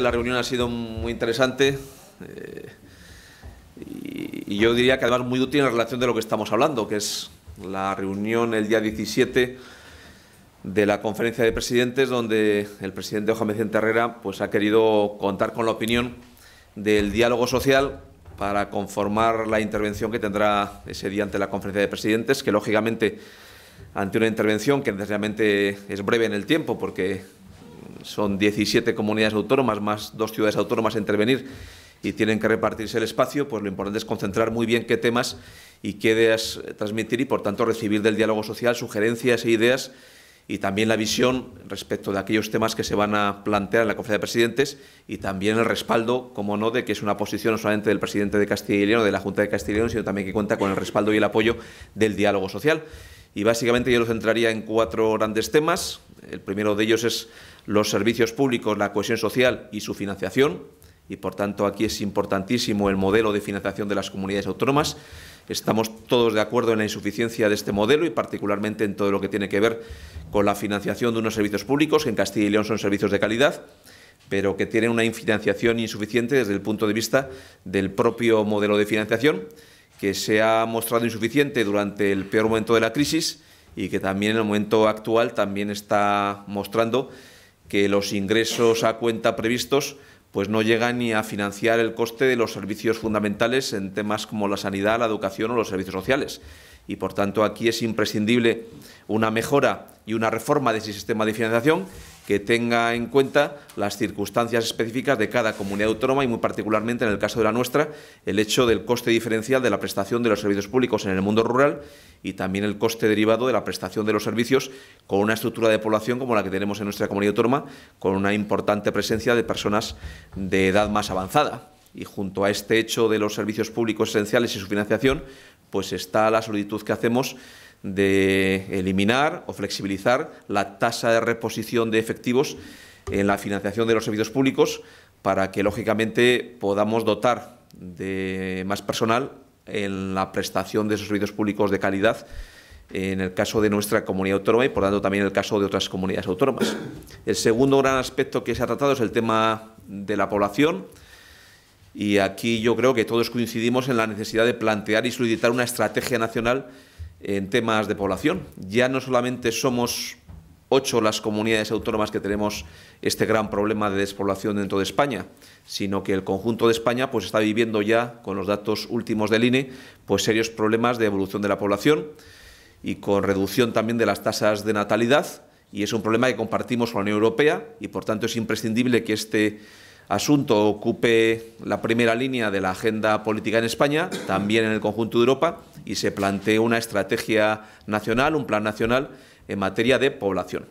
La reunión ha sido muy interesante eh, y, yo diría que además muy útil en relación de lo que estamos hablando, que es la reunión el día 17 de la conferencia de presidentes, donde el presidente Juan Vicente Herrera pues, ha querido contar con la opinión del diálogo social para conformar la intervención que tendrá ese día ante la conferencia de presidentes, que lógicamente ante una intervención que necesariamente es breve en el tiempo, porque son 17 comunidades autónomas más dos ciudades autónomas a intervenir y tienen que repartirse el espacio, pues lo importante es concentrar muy bien qué temas y qué ideas transmitir y, por tanto, recibir del diálogo social sugerencias e ideas y también la visión respecto de aquellos temas que se van a plantear en la Conferencia de Presidentes y también el respaldo, como no, de que es una posición no solamente del presidente de Castilla y León, de la Junta de Castilla y León, sino también que cuenta con el respaldo y el apoyo del diálogo social. Y básicamente yo lo centraría en cuatro grandes temas, el primero de ellos es los servicios públicos, la cohesión social y su financiación, y por tanto aquí es importantísimo el modelo de financiación de las comunidades autónomas. Estamos todos de acuerdo en la insuficiencia de este modelo y particularmente en todo lo que tiene que ver con la financiación de unos servicios públicos, que en Castilla y León son servicios de calidad, pero que tienen una financiación insuficiente desde el punto de vista del propio modelo de financiación, que se ha mostrado insuficiente durante el peor momento de la crisis y que también en el momento actual también está mostrando que los ingresos a cuenta previstos pues no llegan ni a financiar el coste de los servicios fundamentales en temas como la sanidad, la educación o los servicios sociales. Y, por tanto, aquí es imprescindible una mejora y una reforma de ese sistema de financiación que tenga en cuenta las circunstancias específicas de cada comunidad autónoma y muy particularmente en el caso de la nuestra, el hecho del coste diferencial de la prestación de los servicios públicos en el mundo rural y también el coste derivado de la prestación de los servicios con una estructura de población como la que tenemos en nuestra comunidad autónoma, con una importante presencia de personas de edad más avanzada. Y junto a este hecho de los servicios públicos esenciales y su financiación, pues está la solicitud que hacemos de eliminar o flexibilizar la tasa de reposición de efectivos en la financiación de los servicios públicos para que, lógicamente, podamos dotar de más personal en la prestación de esos servicios públicos de calidad en el caso de nuestra comunidad autónoma y, por tanto, también en el caso de otras comunidades autónomas. El segundo gran aspecto que se ha tratado es el tema de la población. Y aquí yo creo que todos coincidimos en la necesidad de plantear y solicitar una estrategia nacional en temas de población. Ya no solamente somos ocho las comunidades autónomas que tenemos este gran problema de despoblación dentro de España, sino que el conjunto de España pues, está viviendo ya, con los datos últimos del INE, pues, serios problemas de evolución de la población y con reducción también de las tasas de natalidad. Y es un problema que compartimos con la Unión Europea y, por tanto, es imprescindible que este asunto ocupe la primera línea de la agenda política en España, también en el conjunto de Europa, y se plantea una estrategia nacional, un plan nacional en materia de población.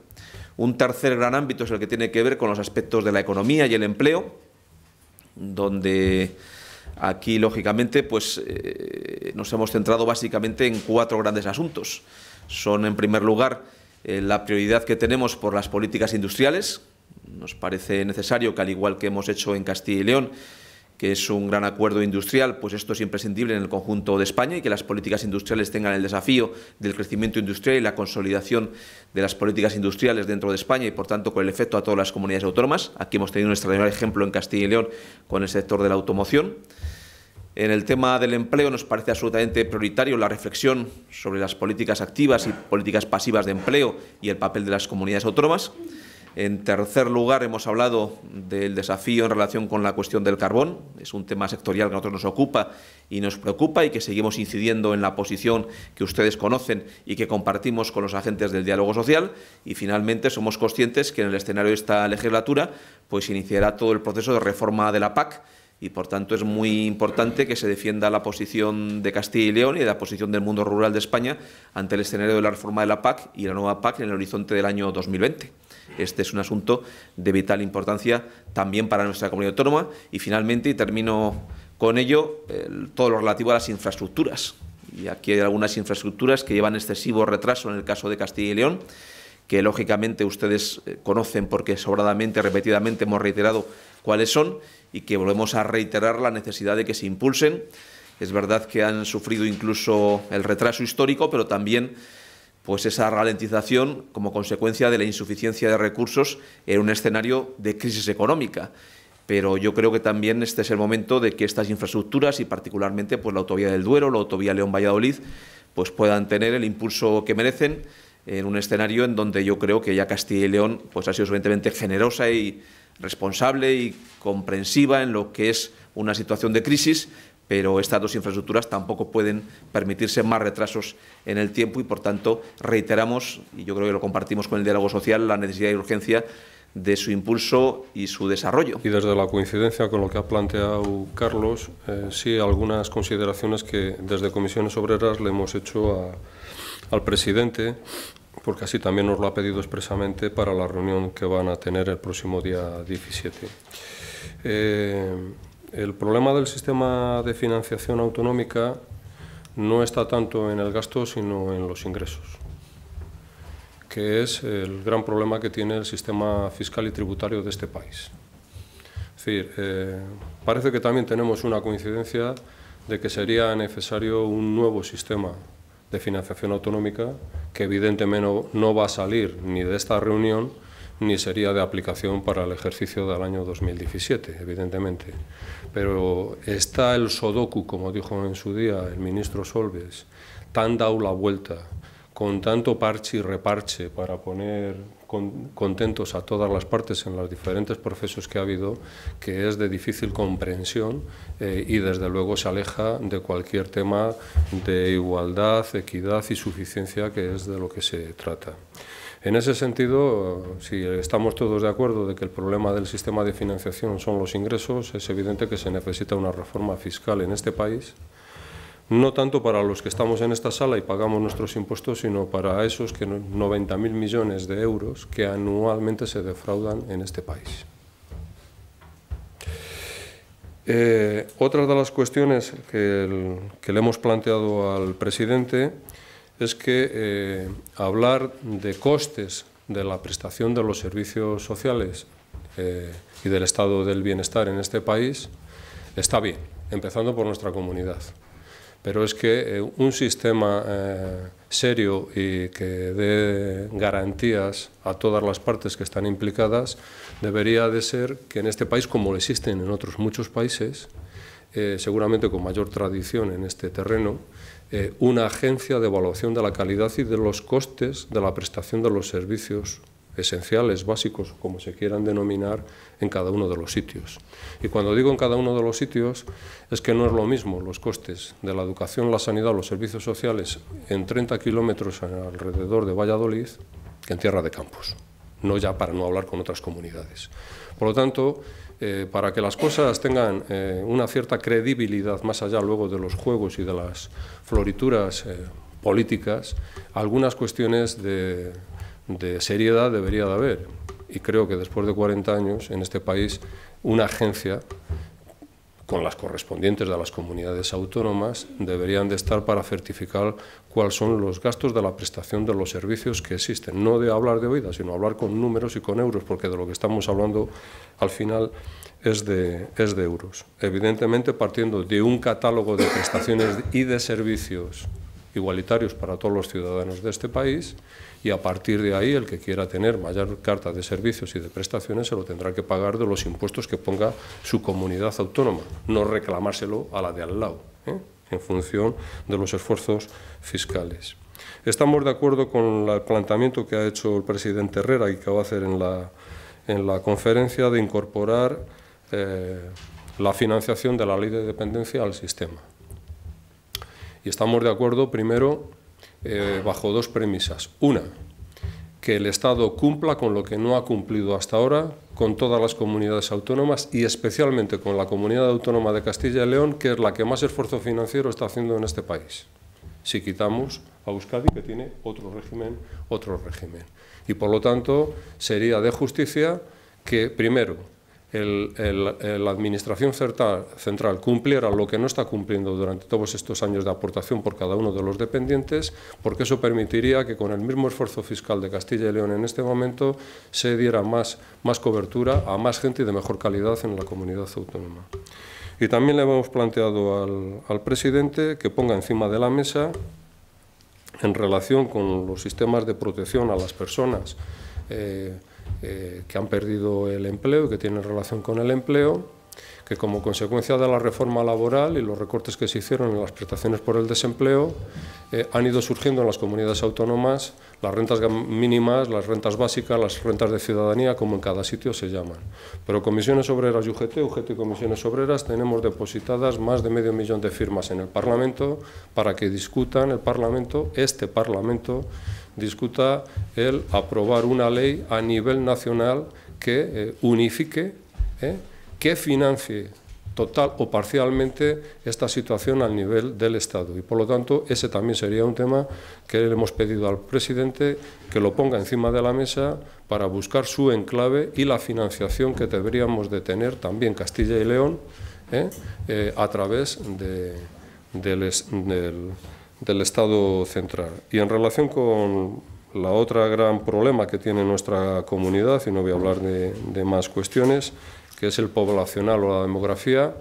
Un tercer gran ámbito es el que tiene que ver con los aspectos de la economía y el empleo, donde aquí, lógicamente, pues, eh, nos hemos centrado básicamente en cuatro grandes asuntos. Son, en primer lugar, eh, la prioridad que tenemos por las políticas industriales, nos parece necesario que, al igual que hemos hecho en Castilla y León, que es un gran acuerdo industrial, pues esto es imprescindible en el conjunto de España y que las políticas industriales tengan el desafío del crecimiento industrial y la consolidación de las políticas industriales dentro de España y, por tanto, con el efecto a todas las comunidades autónomas. Aquí hemos tenido un extraordinario ejemplo en Castilla y León con el sector de la automoción. En el tema del empleo nos parece absolutamente prioritario la reflexión sobre las políticas activas y políticas pasivas de empleo y el papel de las comunidades autónomas. En tercer lugar, hemos hablado del desafío en relación con la cuestión del carbón. Es un tema sectorial que a nosotros nos ocupa y nos preocupa y que seguimos incidiendo en la posición que ustedes conocen y que compartimos con los agentes del diálogo social. Y finalmente, somos conscientes que en el escenario de esta legislatura pues iniciará todo el proceso de reforma de la PAC y por tanto es muy importante que se defienda la posición de Castilla y León y la posición del mundo rural de España ante el escenario de la reforma de la PAC y la nueva PAC en el horizonte del año 2020 este es un asunto de vital importancia también para nuestra comunidad autónoma. Y finalmente, y termino con ello, todo lo relativo a las infraestructuras. Y aquí hay algunas infraestructuras que llevan excesivo retraso en el caso de Castilla y León, que lógicamente ustedes eh, conocen porque sobradamente, repetidamente hemos reiterado cuáles son y que volvemos a reiterar la necesidad de que se impulsen. Es verdad que han sufrido incluso el retraso histórico, pero también pues esa ralentización como consecuencia de la insuficiencia de recursos en un escenario de crisis económica. Pero yo creo que también este es el momento de que estas infraestructuras y particularmente pues la autovía del Duero, la autovía León-Valladolid, pues puedan tener el impulso que merecen en un escenario en donde yo creo que ya Castilla y León pues ha sido suficientemente generosa y responsable y comprensiva en lo que es una situación de crisis pero estas dos infraestructuras tampoco pueden permitirse más retrasos en el tiempo y, por tanto, reiteramos, y yo creo que lo compartimos con el diálogo social, la necesidad y urgencia de su impulso y su desarrollo. Y desde la coincidencia con lo que ha planteado Carlos, eh, sí algunas consideraciones que desde Comisiones Obreras le hemos hecho al presidente, porque así también nos lo ha pedido expresamente para la reunión que van a tener el próximo día 17. Eh, el problema del sistema de financiación autonómica no está tanto en el gasto, sino en los ingresos, que es el gran problema que tiene el sistema fiscal y tributario de este país. Es decir, eh, parece que también tenemos una coincidencia de que sería necesario un nuevo sistema de financiación autonómica, que evidentemente no va a salir ni de esta reunión, ni sería de aplicación para el ejercicio del año 2017, evidentemente. Pero está el Sodoku, como dijo en su día el ministro Solves, tan dado la vuelta, con tanto parche y reparche para poner contentos a todas las partes en los diferentes procesos que ha habido, que es de difícil comprensión eh, y desde luego se aleja de cualquier tema de igualdad, equidad y suficiencia que es de lo que se trata. En ese sentido, si estamos todos de acuerdo de que el problema del sistema de financiación son los ingresos, es evidente que se necesita una reforma fiscal en este país, no tanto para los que estamos en esta sala y pagamos nuestros impuestos, sino para esos 90.000 millones de euros que anualmente se defraudan en este país. Eh, otra de las cuestiones que, que le hemos planteado al presidente es que eh, hablar de costes de la prestación de los servicios sociales eh, y del estado del bienestar en este país está bien, empezando por nuestra comunidad. Pero es que eh, un sistema serio y que dé garantías a todas las partes que están implicadas debería de ser que en este país, como lo existen en otros muchos países, eh, seguramente con mayor tradición en este terreno, eh, una agencia de evaluación de la calidad y de los costes de la prestación de los servicios esenciales, básicos, como se quieran denominar, en cada uno de los sitios. Y cuando digo en cada uno de los sitios, es que no es lo mismo los costes de la educación, la sanidad, los servicios sociales en 30 kilómetros alrededor de Valladolid que en tierra de campos, no ya para no hablar con otras comunidades. Por lo tanto, eh, para que las cosas tengan eh, una cierta credibilidad más allá luego de los juegos y de las florituras eh, políticas, algunas cuestiones de, seriedad debería de haber. Y creo que después de 40 años en este país una agencia con las correspondientes de las comunidades autónomas, deberían de estar para certificar cuáles son los gastos de la prestación de los servicios que existen. No de hablar de oídas, sino hablar con números y con euros, porque de lo que estamos hablando al final es de, es de euros. Evidentemente, partiendo de un catálogo de prestaciones y de servicios igualitarios para todos los ciudadanos de este país y a partir de ahí el que quiera tener mayor carta de servicios y de prestaciones se lo tendrá que pagar de los impuestos que ponga su comunidad autónoma, no reclamárselo a la de al lado, ¿eh? en función de los esfuerzos fiscales. Estamos de acuerdo con el planteamiento que ha hecho el presidente Herrera y que va a hacer en la, en la conferencia de incorporar eh, la financiación de la ley de dependencia al sistema. Y estamos de acuerdo, primero, eh, bajo dos premisas. Una, que el Estado cumpla con lo que no ha cumplido hasta ahora con todas las comunidades autónomas y especialmente con la comunidad autónoma de Castilla y León, que es la que más esfuerzo financiero está haciendo en este país. Si quitamos a Euskadi, que tiene otro régimen, otro régimen. Y por lo tanto, sería de justicia que, primero, la Administración Central cumpliera lo que no está cumpliendo durante todos estos años de aportación por cada uno de los dependientes, porque eso permitiría que con el mismo esfuerzo fiscal de Castilla y León en este momento se diera más, más cobertura a más gente y de mejor calidad en la comunidad autónoma. Y también le hemos planteado al, presidente que ponga encima de la mesa, en relación con los sistemas de protección a las personas, eh, eh, que han perdido el empleo y que tienen relación con el empleo, que como consecuencia de la reforma laboral y los recortes que se hicieron en las prestaciones por el desempleo, eh, han ido surgiendo en las comunidades autónomas las rentas mínimas, las rentas básicas, las rentas de ciudadanía, como en cada sitio se llaman. Pero Comisiones Obreras y UGT, UGT y Comisiones Obreras, tenemos depositadas más de medio millón de firmas en el Parlamento para que discutan el Parlamento, este Parlamento, discuta el aprobar una ley a nivel nacional que eh, unifique, eh, que financie total o parcialmente esta situación al nivel del Estado. Y por lo tanto, ese también sería un tema que le hemos pedido al presidente que lo ponga encima de la mesa para buscar su enclave y la financiación que deberíamos de tener también Castilla y León eh, a través de, del del Estado central. Y en relación con la otra gran problema que tiene nuestra comunidad, y no voy a hablar de, más cuestiones, que es el poblacional o la demografía,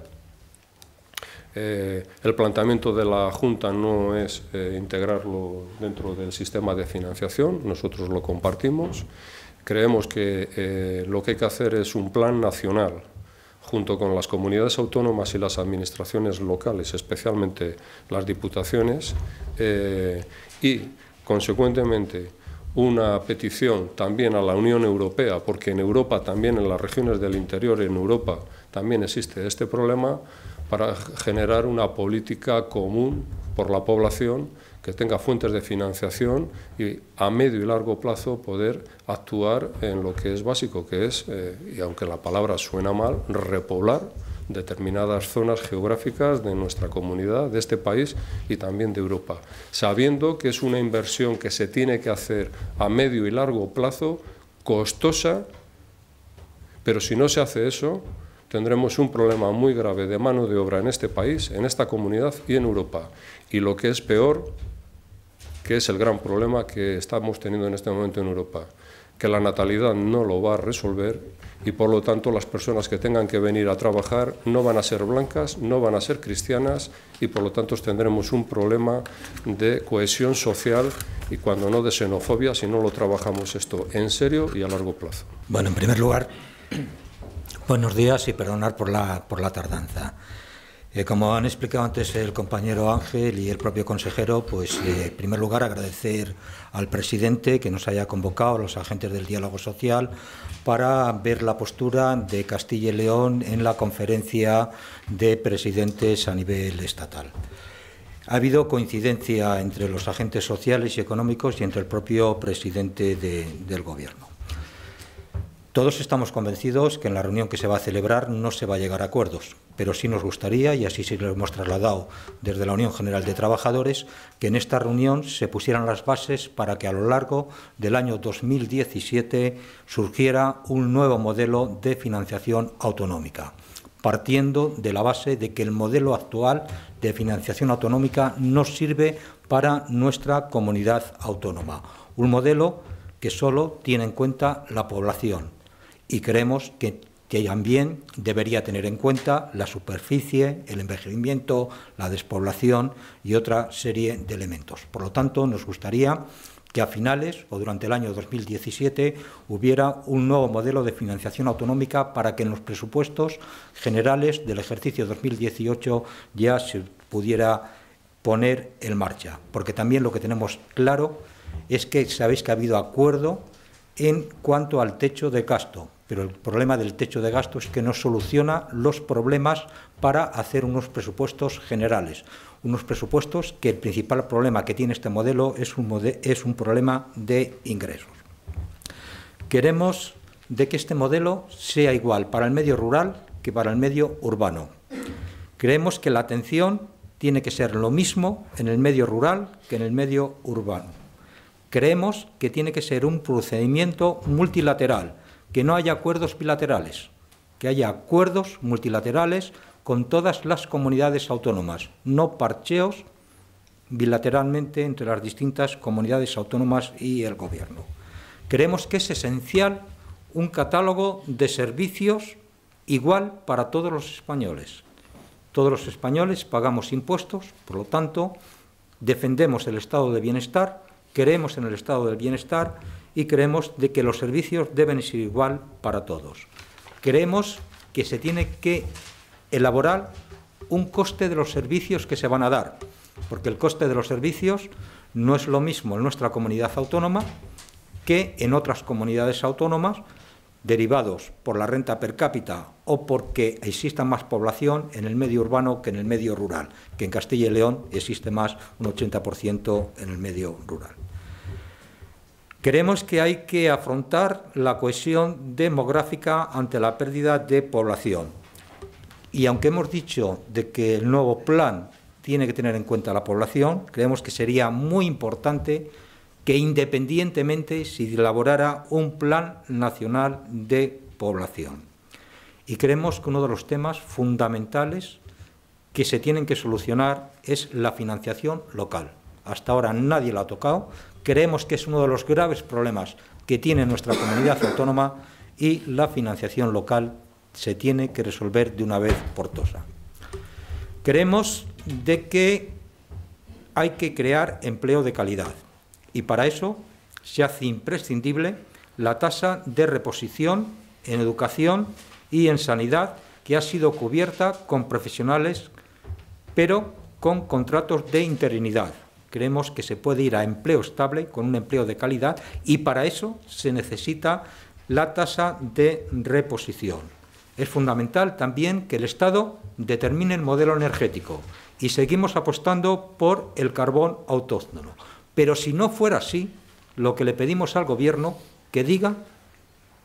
eh, el planteamiento de la Junta no es eh, integrarlo dentro del sistema de financiación, nosotros lo compartimos. Creemos que eh, lo que hay que hacer es un plan nacional junto con las comunidades autónomas y las administraciones locales, especialmente las diputaciones, eh, y, consecuentemente, una petición también a la Unión Europea, porque en Europa, también en las regiones del interior, en Europa, también existe este problema, para generar una política común por la población que tenga fuentes de financiación y a medio y largo plazo poder actuar en lo que es básico, que es, eh, y aunque la palabra suena mal, repoblar determinadas zonas geográficas de nuestra comunidad, de este país y también de Europa, sabiendo que es una inversión que se tiene que hacer a medio y largo plazo, costosa, pero si no se hace eso, tendremos un problema muy grave de mano de obra en este país, en esta comunidad y en Europa. Y lo que es peor, que es el gran problema que estamos teniendo en este momento en Europa, que la natalidad no lo va a resolver y por lo tanto las personas que tengan que venir a trabajar no van a ser blancas, no van a ser cristianas y por lo tanto tendremos un problema de cohesión social y cuando no de xenofobia si no lo trabajamos esto en serio y a largo plazo. Bueno, en primer lugar, buenos días y perdonar por la, por la tardanza. Eh, como han explicado antes el compañero Ángel y el propio consejero, pues eh, en primer lugar agradecer al presidente que nos haya convocado a los agentes del diálogo social para ver la postura de Castilla y León en la conferencia de presidentes a nivel estatal. Ha habido coincidencia entre los agentes sociales y económicos y entre el propio presidente del Gobierno. Todos estamos convencidos que en la reunión que se va a celebrar no se va a llegar a acuerdos, pero sí nos gustaría, y así se lo hemos trasladado desde la Unión General de Trabajadores, que en esta reunión se pusieran las bases para que a lo largo del año 2017 surgiera un nuevo modelo de financiación autonómica, partiendo de la base de que el modelo actual de financiación autonómica no sirve para nuestra comunidad autónoma, un modelo que solo tiene en cuenta la población y creemos que, también debería tener en cuenta la superficie, el envejecimiento, la despoblación y otra serie de elementos. Por lo tanto, nos gustaría que a finales o durante el año 2017 hubiera un nuevo modelo de financiación autonómica para que en los presupuestos generales del ejercicio 2018 ya se pudiera poner en marcha. Porque también lo que tenemos claro es que sabéis que ha habido acuerdo en cuanto al techo de gasto, pero el problema del techo de gasto es que no soluciona los problemas para hacer unos presupuestos generales. Unos presupuestos que el principal problema que tiene este modelo es un, problema de ingresos. Queremos de que este modelo sea igual para el medio rural que para el medio urbano. Creemos que la atención tiene que ser lo mismo en el medio rural que en el medio urbano. Creemos que tiene que ser un procedimiento multilateral que no haya acuerdos bilaterales, que haya acuerdos multilaterales con todas las comunidades autónomas, no parcheos bilateralmente entre las distintas comunidades autónomas y el Gobierno. Creemos que es esencial un catálogo de servicios igual para todos los españoles. Todos los españoles pagamos impuestos, por lo tanto, defendemos el estado de bienestar, creemos en el estado del bienestar y creemos de que los servicios deben ser igual para todos. Creemos que se tiene que elaborar un coste de los servicios que se van a dar, porque el coste de los servicios no es lo mismo en nuestra comunidad autónoma que en otras comunidades autónomas derivados por la renta per cápita o porque exista más población en el medio urbano que en el medio rural, que en Castilla y León existe más un 80% en el medio rural. Creemos que hay que afrontar la cohesión demográfica ante la pérdida de población. Y aunque hemos dicho de que el nuevo plan tiene que tener en cuenta la población, creemos que sería muy importante que independientemente se elaborara un plan nacional de población. Y creemos que uno de los temas fundamentales que se tienen que solucionar es la financiación local. Hasta ahora nadie la ha tocado, creemos que es uno de los graves problemas que tiene nuestra comunidad autónoma y la financiación local se tiene que resolver de una vez por todas. Creemos de que hay que crear empleo de calidad y para eso se hace imprescindible la tasa de reposición en educación y en sanidad que ha sido cubierta con profesionales, pero con contratos de interinidad, Creemos que se puede ir a empleo estable con un empleo de calidad y para eso se necesita la tasa de reposición. Es fundamental también que el Estado determine el modelo energético y seguimos apostando por el carbón autóctono. Pero si no fuera así, lo que le pedimos al Gobierno que diga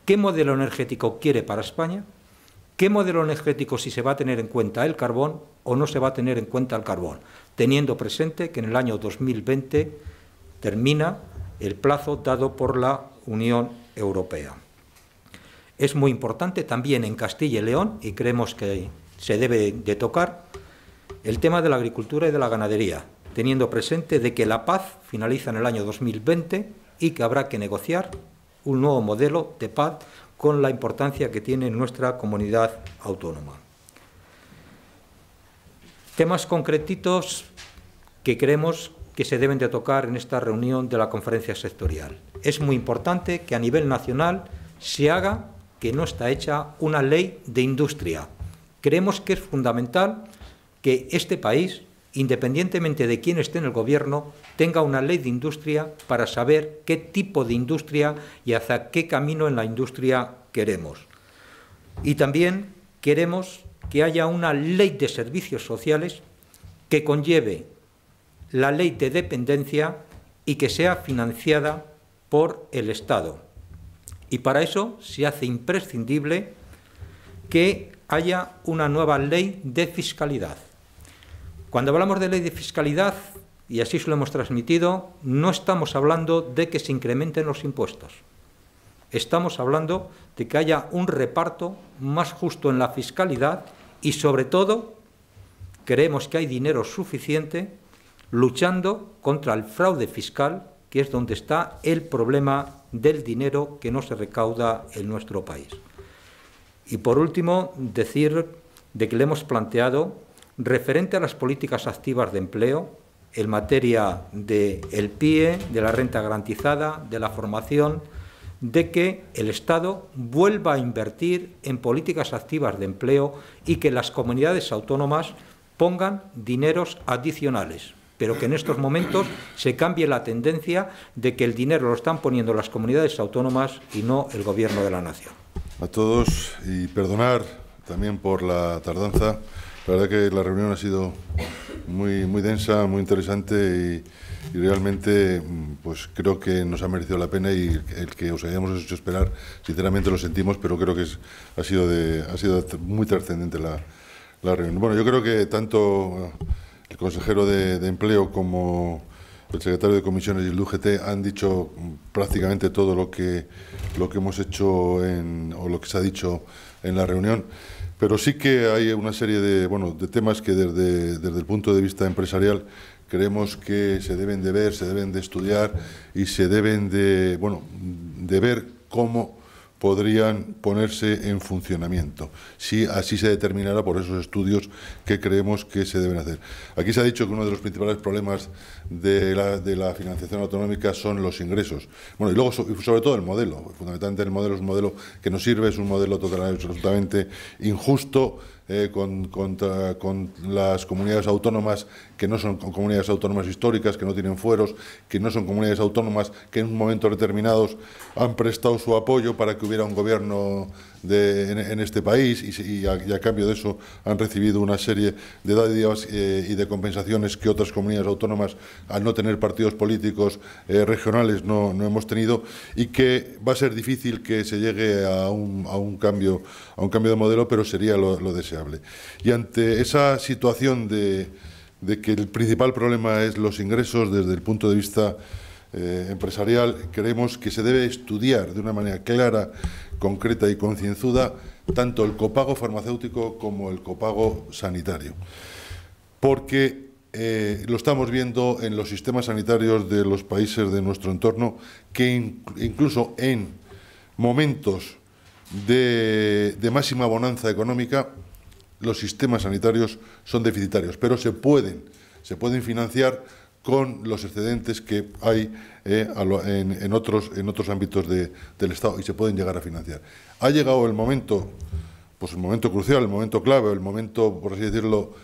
qué modelo energético quiere para España, ¿Qué modelo energético si se va a tener en cuenta el carbón o no se va a tener en cuenta el carbón? Teniendo presente que en el año 2020 termina el plazo dado por la Unión Europea. Es muy importante también en Castilla y León, y creemos que se debe de tocar, el tema de la agricultura y de la ganadería, teniendo presente de que la paz finaliza en el año 2020 y que habrá que negociar un nuevo modelo de paz con la importancia que tiene nuestra comunidad autónoma. Temas concretitos que creemos que se deben de tocar en esta reunión de la conferencia sectorial. Es muy importante que a nivel nacional se haga que no está hecha una ley de industria. Creemos que es fundamental que este país independientemente de quién esté en el gobierno, tenga una ley de industria para saber qué tipo de industria y hacia qué camino en la industria queremos. Y también queremos que haya una ley de servicios sociales que conlleve la ley de dependencia y que sea financiada por el Estado. Y para eso se hace imprescindible que haya una nueva ley de fiscalidad cuando hablamos de ley de fiscalidad, y así se lo hemos transmitido, no estamos hablando de que se incrementen los impuestos. Estamos hablando de que haya un reparto más justo en la fiscalidad y, sobre todo, creemos que hay dinero suficiente luchando contra el fraude fiscal, que es donde está el problema del dinero que no se recauda en nuestro país. Y por último, decir de que le hemos planteado referente a las políticas activas de empleo en materia del PIE, de la renta garantizada, de la formación, de que el Estado vuelva a invertir en políticas activas de empleo y que las comunidades autónomas pongan dineros adicionales, pero que en estos momentos se cambie la tendencia de que el dinero lo están poniendo las comunidades autónomas y no el Gobierno de la Nación. A todos y perdonar también por la tardanza. La verdad que la reunión ha sido muy, muy densa, muy interesante y, realmente mm, pues creo que nos ha merecido la pena y el que os hayamos hecho esperar, sinceramente lo sentimos, pero creo que ha, sido ha sido muy trascendente la, reunión. Bueno, yo creo que tanto el consejero de, Empleo como el secretario de Comisiones y el UGT han dicho mm, prácticamente todo lo que, lo que hemos hecho o lo que se ha dicho en la reunión. Pero sí que hay una serie de, bueno, de temas que desde, el punto de vista empresarial creemos que se deben de ver, se deben de estudiar y se deben de, bueno, de ver cómo podrían ponerse en funcionamiento, si así se determinara por esos estudios que creemos que se deben hacer. Aquí se ha dicho que uno de los principales problemas de la, financiación autonómica son los ingresos. Bueno, y luego sobre todo el modelo, fundamentalmente el modelo es un modelo que no sirve, es un modelo totalmente absolutamente injusto. Eh, con las comunidades autónomas que no son comunidades autónomas históricas, que no tienen fueros, que no son comunidades autónomas que en un momento determinados han prestado su apoyo para que hubiera un gobierno en, este país y, a, cambio de eso han recibido una serie de dádivas eh, y de compensaciones que otras comunidades autónomas, al no tener partidos políticos eh, regionales, no, hemos tenido y que va a ser difícil que se llegue a un, cambio, a un cambio de modelo, pero sería lo, lo deseable. Y ante esa situación de de que el principal problema es los ingresos desde el punto de vista eh, empresarial. Creemos que se debe estudiar de una manera clara, concreta y concienzuda tanto el copago farmacéutico como el copago sanitario. Porque eh, lo estamos viendo en los sistemas sanitarios de los países de nuestro entorno, que incluso en momentos de máxima bonanza económica los sistemas sanitarios son deficitarios, pero se pueden, se pueden financiar con los excedentes que hay eh, en, otros, en otros ámbitos del Estado y se pueden llegar a financiar. Ha llegado el momento, pues el momento crucial, el momento clave, el momento, por así decirlo,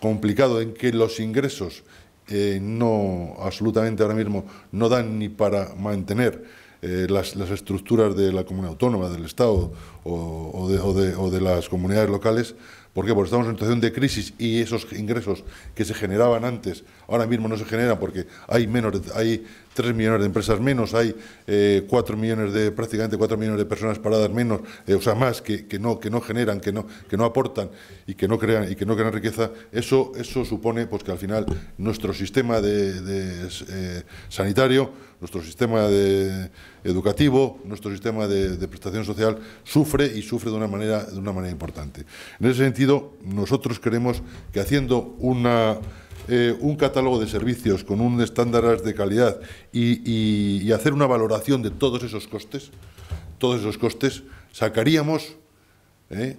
complicado en que los ingresos eh, no, absolutamente ahora mismo, no dan ni para mantener eh, las, estructuras de la comunidad autónoma, del Estado o de las comunidades locales, ¿Por qué? Porque estamos en una situación de crisis y esos ingresos que se generaban antes ahora mismo no se generan porque hay menos, hay 3 millones de empresas menos, hay eh, millones de, prácticamente cuatro millones de personas paradas menos, eh, o sea, más que, que, no, que no generan, que no, que no aportan y que no crean y que no crean riqueza, eso, eso supone pues, que al final nuestro sistema de, eh, sanitario, nuestro sistema de educativo, nuestro sistema de, prestación social sufre y sufre de una manera, de una manera importante. En ese sentido, nosotros creemos que haciendo una eh, un catálogo de servicios con un estándar de calidad y, hacer una valoración de todos esos costes, todos esos costes, sacaríamos, eh,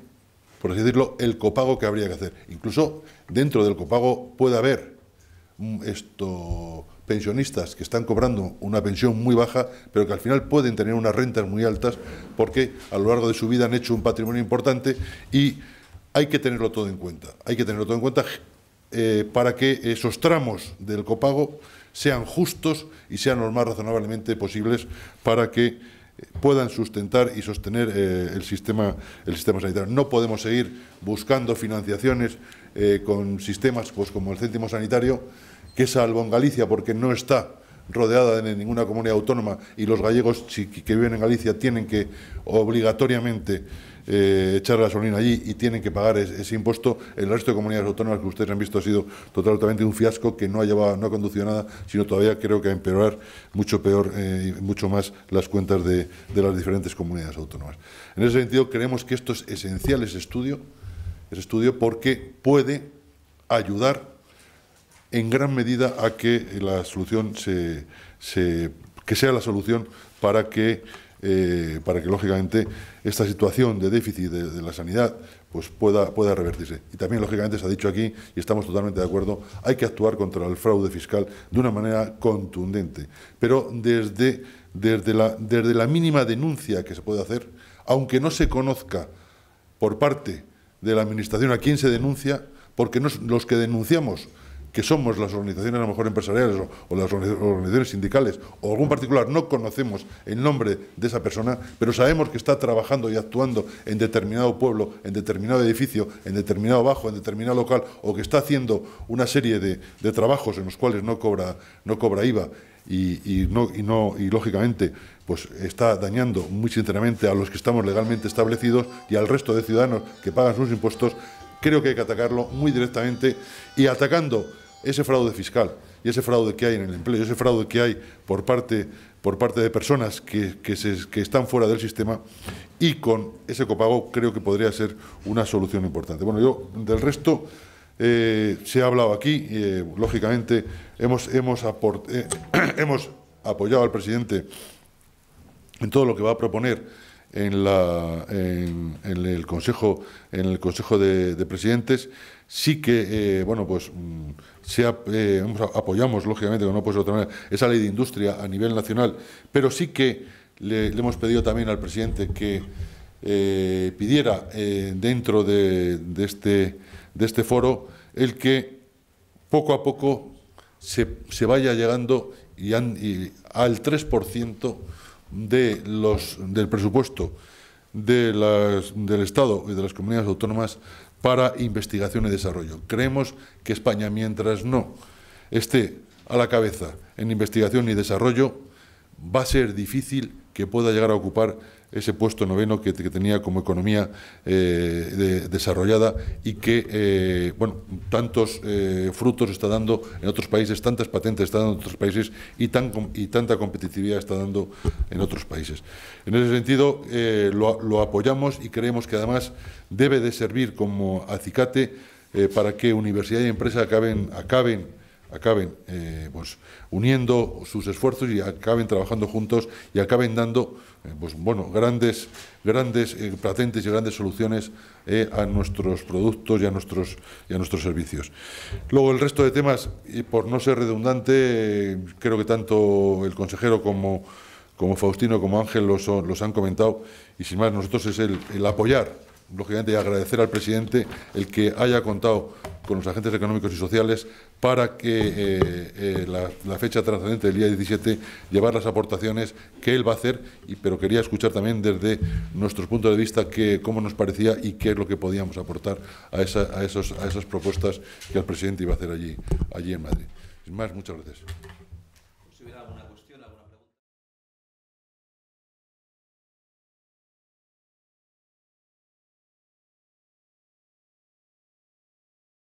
por así decirlo, el copago que habría que hacer. Incluso dentro del copago puede haber mm, pensionistas que están cobrando una pensión muy baja, pero que al final pueden tener unas rentas muy altas porque a lo largo de su vida han hecho un patrimonio importante y hay que tenerlo todo en cuenta. Hay que tenerlo todo en cuenta eh, para que esos tramos del copago sean justos y sean los más razonablemente posibles para que eh, puedan sustentar y sostener eh, el, sistema, el sistema sanitario. No podemos seguir buscando financiaciones con sistemas pues, como el céntimo sanitario, que salvo en Galicia, porque no está rodeada de ninguna comunidad autónoma y los gallegos que viven en Galicia tienen que obligatoriamente eh, echar gasolina allí y tienen que pagar ese, impuesto. el resto de comunidades autónomas que ustedes han visto ha sido totalmente un fiasco que no ha llevado, no ha conducido a nada, sino todavía creo que a empeorar mucho peor eh, y mucho más las cuentas de, las diferentes comunidades autónomas. En ese sentido, creemos que esto es esencial, ese estudio, ese estudio porque puede ayudar en gran medida a que la solución se, se que sea la solución para que eh, para que lógicamente esta situación de déficit de, la sanidad pues pueda, pueda, revertirse. Y también, lógicamente, se ha dicho aquí, y estamos totalmente de acuerdo, hay que actuar contra el fraude fiscal de una manera contundente, pero desde, desde, la, mínima denuncia que se puede hacer, aunque no se conozca por parte de la Administración a quién se denuncia, porque los que denunciamos que somos las organizaciones a lo mejor empresariales o, las organizaciones sindicales o algún particular, no conocemos el nombre de esa persona, pero sabemos que está trabajando y actuando en determinado pueblo, en determinado edificio, en determinado bajo, en determinado local, o que está haciendo una serie de, trabajos en los cuales no cobra, no cobra IVA. Y, no, no, y lógicamente pues está dañando muy sinceramente a los que estamos legalmente establecidos y al resto de ciudadanos que pagan sus impuestos, creo que hay que atacarlo muy directamente y atacando ese fraude fiscal y ese fraude que hay en el empleo, ese fraude que hay por parte, por parte de personas que, están fuera del sistema y con ese copago creo que podría ser una solución importante. Bueno, yo del resto... Eh, se ha hablado aquí, y eh, lógicamente hemos, hemos, eh, hemos, apoyado al presidente en todo lo que va a proponer en, la, en, el Consejo, en el consejo de, de Presidentes. Sí que, bueno, pues mm, eh, apoyamos, lógicamente, no puede otra manera, esa ley de industria a nivel nacional, pero sí que le, hemos pedido también al presidente que eh, pidiera eh, dentro este, de, este, foro el que poco a poco se, vaya llegando y, al 3% de los, del presupuesto de del Estado y de las comunidades autónomas para investigación y desarrollo. Creemos que España, mientras no esté a la cabeza en investigación y desarrollo, va a ser difícil que pueda llegar a ocupar ese puesto noveno que, tenía como economía eh, desarrollada y que, eh, bueno, tantos eh, frutos está dando en otros países, tantas patentes está dando en otros países y, tan, y tanta competitividad está dando en otros países. En ese sentido, lo, apoyamos y creemos que además debe de servir como acicate para que universidad y empresa acaben, acaben acaben eh, pues, uniendo sus esfuerzos y acaben trabajando juntos y acaben dando eh, pues, bueno, grandes, grandes eh, patentes y grandes soluciones a nuestros productos y a nuestros, y nuestros servicios. Luego el resto de temas, por no ser redundante, creo que tanto el consejero como, como Faustino como Ángel los, han comentado y sin más nosotros es el apoyar lógicamente agradecer al presidente el que haya contado con los agentes económicos y sociales para que eh, eh, la, fecha trascendente del día 17 llevar las aportaciones que él va a hacer, y, pero quería escuchar también desde nuestros puntos de vista cómo nos parecía y qué es lo que podíamos aportar a, a, esas propuestas que el presidente iba a hacer allí, allí en Madrid. Sin más, muchas gracias.